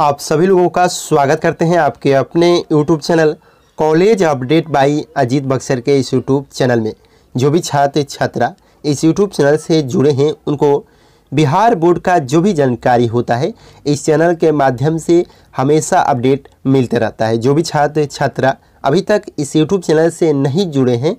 आप सभी लोगों का स्वागत करते हैं आपके अपने YouTube channel college update by Ajit Buxar के इस यूट्यूब चैनल में जो भी छात्र छात्रा इस यूट्यूब चैनल से जुड़े हैं उनको बिहार बोर्ड का जो भी जानकारी होता है इस चैनल के माध्यम से हमेशा अपडेट मिलते रहता है जो भी छात्र छात्रा अभी तक इस यूट्यूब चैनल से नहीं जुड़े हैं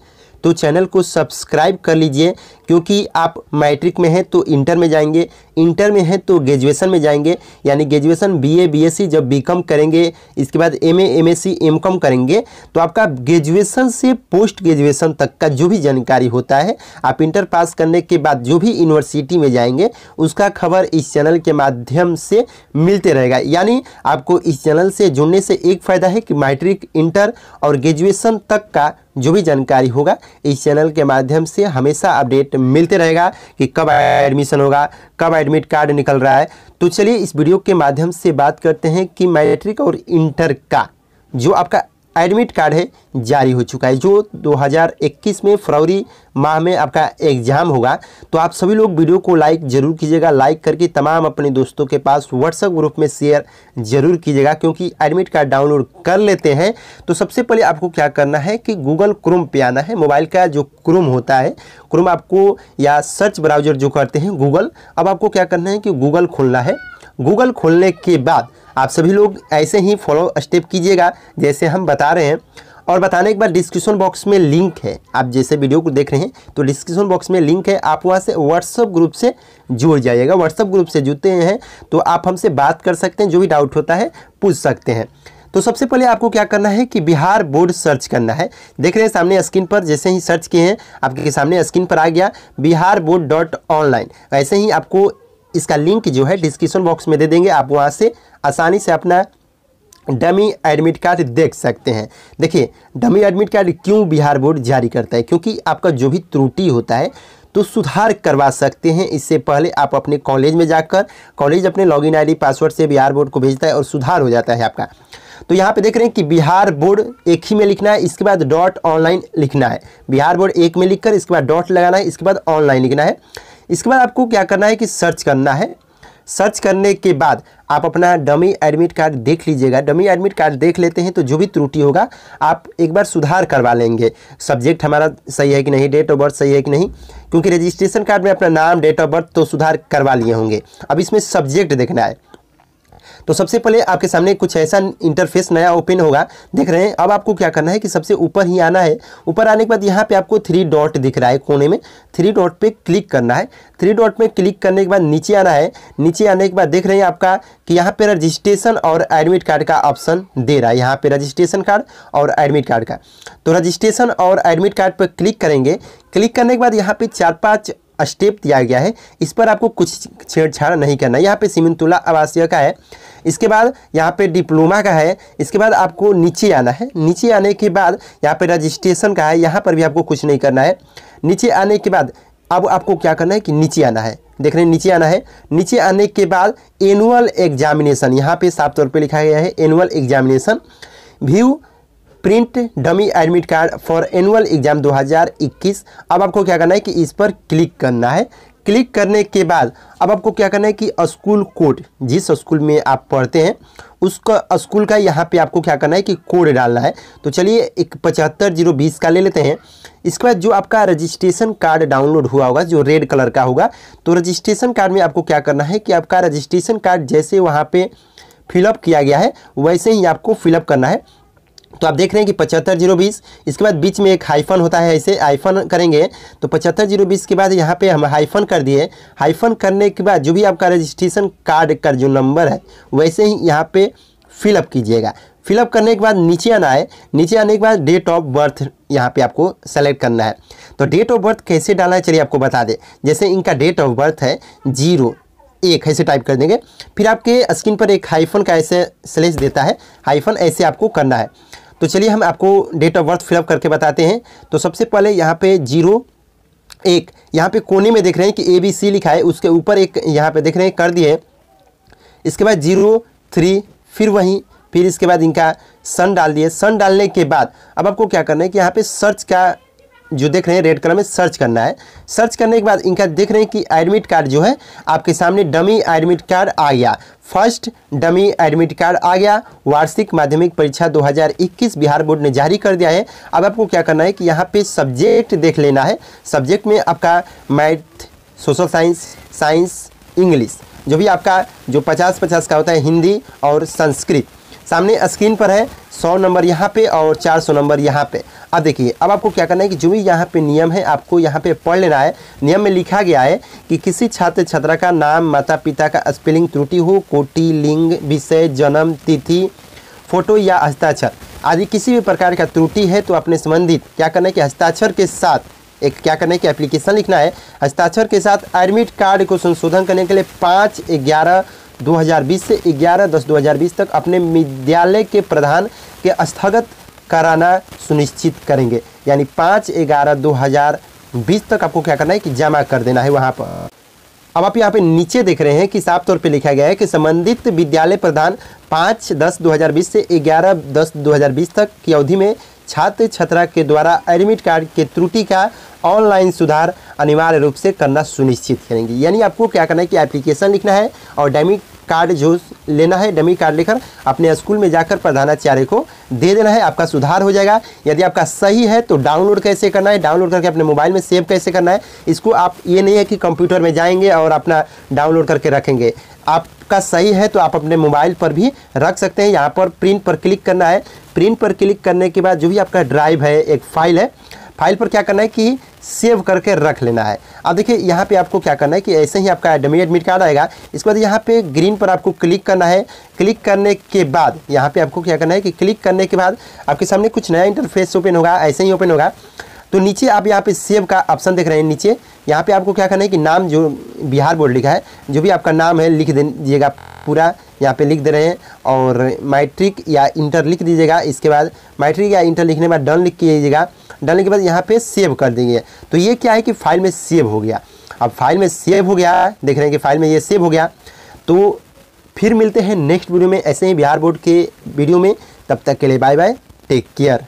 तो चैनल को सब्सक्राइब कर लीजिए क्योंकि आप मैट्रिक में हैं तो इंटर में जाएंगे इंटर में हैं तो ग्रेजुएशन में जाएंगे यानी ग्रेजुएशन बीए बीएससी जब बीकॉम करेंगे इसके बाद एमए एमएससी एमकॉम करेंगे तो आपका ग्रेजुएशन से पोस्ट ग्रेजुएशन तक का जो भी जानकारी होता है आप इंटर पास करने के बाद जो भी यूनिवर्सिटी में जाएंगे उसका खबर इस चैनल के माध्यम से मिलते रहेगा यानी आपको इस चैनल से जुड़ने से एक फ़ायदा है कि मैट्रिक इंटर और ग्रेजुएशन तक का जो भी जानकारी होगा इस चैनल के माध्यम से हमेशा अपडेट मिलते रहेगा कि कब एडमिशन होगा कब एडमिट कार्ड निकल रहा है तो चलिए इस वीडियो के माध्यम से बात करते हैं कि मैट्रिक और इंटर का जो आपका एडमिट कार्ड है जारी हो चुका है जो 2021 में फरवरी माह में आपका एग्जाम होगा तो आप सभी लोग वीडियो को लाइक जरूर कीजिएगा लाइक करके तमाम अपने दोस्तों के पास व्हाट्सएप ग्रुप में शेयर जरूर कीजिएगा क्योंकि एडमिट कार्ड डाउनलोड कर लेते हैं तो सबसे पहले आपको क्या करना है कि गूगल क्रोम पे आना है मोबाइल का जो क्रोम होता है क्रोम आपको या सर्च ब्राउजर जो करते हैं गूगल अब आपको क्या करना है कि गूगल खोलना है गूगल खोलने के बाद आप सभी लोग ऐसे ही फॉलो स्टेप कीजिएगा जैसे हम बता रहे हैं और बताने के बाद डिस्क्रिप्शन बॉक्स में लिंक है आप जैसे वीडियो को देख रहे हैं तो डिस्क्रिप्शन बॉक्स में लिंक है आप वहाँ से व्हाट्सअप ग्रुप से जुड़ जाइएगा व्हाट्सअप ग्रुप से जुड़ते हैं तो आप हमसे बात कर सकते हैं जो भी डाउट होता है पूछ सकते हैं तो सबसे पहले आपको क्या करना है कि बिहार बोर्ड सर्च करना है देख रहे हैं सामने स्क्रीन पर जैसे ही सर्च किए हैं आपके सामने स्क्रीन पर आ गया बिहार बोर्ड डॉट ऑनलाइन ऐसे ही आपको इसका लिंक जो है डिस्क्रिप्शन बॉक्स में दे देंगे आप वहाँ से आसानी से अपना डमी एडमिट कार्ड देख सकते हैं देखिए डमी एडमिट कार्ड क्यों बिहार बोर्ड जारी करता है क्योंकि आपका जो भी त्रुटि होता है तो सुधार करवा सकते हैं इससे पहले आप अपने कॉलेज में जाकर कॉलेज अपने लॉगिन आईडी पासवर्ड से बिहार बोर्ड को भेजता है और सुधार हो जाता है आपका तो यहाँ पे देख रहे हैं कि बिहार बोर्ड एक ही में लिखना है इसके बाद डॉट ऑनलाइन लिखना है बिहार बोर्ड एक में लिखकर इसके बाद डॉट लगाना है इसके बाद ऑनलाइन लिखना है इसके बाद आपको क्या करना है कि सर्च करना है सर्च करने के बाद आप अपना डमी एडमिट कार्ड देख लीजिएगा डमी एडमिट कार्ड देख लेते हैं तो जो भी त्रुटि होगा आप एक बार सुधार करवा लेंगे सब्जेक्ट हमारा सही है कि नहीं डेट ऑफ बर्थ सही है कि नहीं क्योंकि रजिस्ट्रेशन कार्ड में अपना नाम डेट ऑफ बर्थ तो सुधार करवा लिए होंगे अब इसमें सब्जेक्ट देखना है तो सबसे पहले आपके सामने कुछ ऐसा इंटरफेस नया ओपन होगा देख रहे हैं अब आपको क्या करना है कि सबसे ऊपर ही आना है ऊपर आने के बाद यहाँ पे आपको थ्री डॉट दिख रहा है कोने में थ्री डॉट पे क्लिक करना है थ्री डॉट में क्लिक करने के बाद नीचे आना है नीचे आने के बाद देख रहे हैं आपका कि यहाँ पे रजिस्ट्रेशन और एडमिट कार्ड का ऑप्शन दे रहा है यहाँ पे रजिस्ट्रेशन कार्ड और एडमिट कार्ड का तो रजिस्ट्रेशन और एडमिट कार्ड पर क्लिक करेंगे क्लिक करने के बाद यहाँ पे चार पाँच स्टेप दिया गया है इस पर आपको कुछ छेड़छाड़ नहीं करना यहाँ पे सिमिनतुल्ला आवासीय का है इसके बाद यहाँ पे डिप्लोमा का है इसके बाद आपको नीचे आना है नीचे आने के बाद यहाँ पे रजिस्ट्रेशन का है यहाँ पर भी आपको कुछ नहीं करना है नीचे आने के बाद अब आपको क्या करना है कि नीचे आना है देख रहे हैं नीचे आना है नीचे आने के बाद एनुअल एग्जामिनेशन यहाँ पे साफ तौर पे लिखा गया है annual examination view print dummy admit card for annual exam 2021 अब आपको क्या करना है कि इस पर क्लिक करना है क्लिक करने के बाद अब आपको क्या करना है कि स्कूल कोड जिस स्कूल में आप पढ़ते हैं उसका स्कूल का यहाँ पे आपको क्या करना है कि कोड डालना है तो चलिए एक पचहत्तर जीरो बीस का ले लेते हैं इसके बाद जो आपका रजिस्ट्रेशन कार्ड डाउनलोड हुआ होगा जो रेड कलर का होगा तो रजिस्ट्रेशन कार्ड में आपको क्या करना है कि आपका रजिस्ट्रेशन कार्ड जैसे वहाँ पर फिलअप किया गया है वैसे ही आपको फिलअप करना है तो आप देख रहे हैं कि पचहत्तर जीरो बीस इसके बाद बीच में एक हाइफन होता है इसे हाइफन करेंगे तो पचहत्तर जीरो बीस के बाद यहाँ पे हम हाइफन कर दिए हाइफन करने के बाद जो भी आपका रजिस्ट्रेशन कार्ड का जो नंबर है वैसे ही यहाँ पे फिलअप कीजिएगा फिलअप करने के बाद नीचे आना है नीचे आने के बाद डेट ऑफ बर्थ यहाँ पे आपको सेलेक्ट करना है तो डेट ऑफ बर्थ कैसे डालना है चलिए आपको बता दें जैसे इनका डेट ऑफ बर्थ है जीरो एक ऐसे टाइप कर देंगे फिर आपके स्क्रीन पर एक हाइफन का ऐसे स्लेस देता है हाइफन ऐसे आपको करना है तो चलिए हम आपको डेट ऑफ बर्थ फिलअप करके बताते हैं तो सबसे पहले यहाँ पे जीरो एक यहाँ पे कोने में देख रहे हैं कि ए बी सी लिखा है उसके ऊपर एक यहाँ पे देख रहे हैं कर दिए इसके बाद जीरो थ्री फिर वहीं फिर इसके बाद इनका सन डाल दिए सन डालने के बाद अब आपको क्या करना है कि यहाँ पे सर्च का जो देख रहे हैं रेड कलर में सर्च करना है सर्च करने के बाद इनका देख रहे हैं कि एडमिट कार्ड जो है आपके सामने डमी एडमिट कार्ड आ गया फर्स्ट डमी एडमिट कार्ड आ गया वार्षिक माध्यमिक परीक्षा 2021 बिहार बोर्ड ने जारी कर दिया है अब आपको क्या करना है कि यहाँ पे सब्जेक्ट देख लेना है सब्जेक्ट में आपका math social science science English जो भी आपका जो पचास पचास का होता है हिंदी और संस्कृत सामने स्क्रीन पर है सौ नंबर यहाँ पे और चार सौ नंबर यहाँ पे अब देखिए अब आपको क्या करना है कि जो भी यहाँ पे नियम है आपको यहाँ पे पढ़ लेना है नियम में लिखा गया है कि किसी छात्र छात्रा का नाम माता पिता का स्पेलिंग त्रुटि हो कोटि लिंग विषय जन्म तिथि फोटो या हस्ताक्षर आदि किसी भी प्रकार का त्रुटि है तो अपने संबंधित क्या करना है कि हस्ताक्षर के साथ एक क्या करना है कि एप्लीकेशन लिखना है हस्ताक्षर के साथ एडमिट कार्ड को संशोधन करने के लिए पाँच ग्यारह 2020 से 11 दस 2020 तक अपने विद्यालय के प्रधान के स्थगत कराना सुनिश्चित करेंगे यानी पाँच ग्यारह 2020 तक आपको क्या करना है कि जमा कर देना है वहाँ पर अब आप यहाँ पे नीचे देख रहे हैं कि साफ तौर पे लिखा गया है कि संबंधित विद्यालय प्रधान पाँच दस 2020 से 11 दस 2020 तक की अवधि में छात्र छात्रा के द्वारा एडमिट कार्ड के त्रुटि का ऑनलाइन सुधार अनिवार्य रूप से करना सुनिश्चित करेंगे यानी आपको क्या करना है कि एप्लीकेशन लिखना है और डेमिट कार्ड जो लेना है डमी कार्ड लेकर अपने स्कूल में जाकर प्रधानाचार्य को दे देना है आपका सुधार हो जाएगा यदि आपका सही है तो डाउनलोड कैसे करना है डाउनलोड करके अपने मोबाइल में सेव कैसे करना है इसको आप ये नहीं है कि कंप्यूटर में जाएंगे और अपना डाउनलोड करके रखेंगे आपका सही है तो आप अपने मोबाइल पर भी रख सकते हैं यहाँ पर प्रिंट पर क्लिक करना है प्रिंट पर क्लिक करने के बाद जो भी आपका ड्राइव है एक फाइल है फाइल पर क्या करना है कि सेव करके रख लेना है अब देखिए यहाँ पे आपको क्या करना है कि ऐसे ही आपका एडमी एडमिट कार्ड आएगा इसके बाद यहाँ पे ग्रीन पर आपको क्लिक करना है क्लिक करने के बाद यहाँ पे आपको क्या करना है कि क्लिक करने के बाद आपके सामने कुछ नया इंटरफेस ओपन होगा ऐसे ही ओपन होगा तो नीचे आप यहाँ पे सेव का ऑप्शन देख रहे हैं नीचे यहाँ पे आपको क्या करना है कि नाम जो बिहार बोर्ड लिखा है जो भी आपका नाम है लिख दीजिएगा पूरा यहाँ पे लिख दे रहे हैं और मैट्रिक या इंटर लिख दीजिएगा इसके बाद मैट्रिक या इंटर लिखने के बाद डन लिख कीजिएगा डालने के बाद यहाँ पे सेव कर देंगे तो ये क्या है कि फाइल में सेव हो गया अब फाइल में सेव हो गया देख रहे हैं कि फाइल में ये सेव हो गया तो फिर मिलते हैं नेक्स्ट वीडियो में ऐसे ही बिहार बोर्ड के वीडियो में तब तक के लिए बाय बाय टेक केयर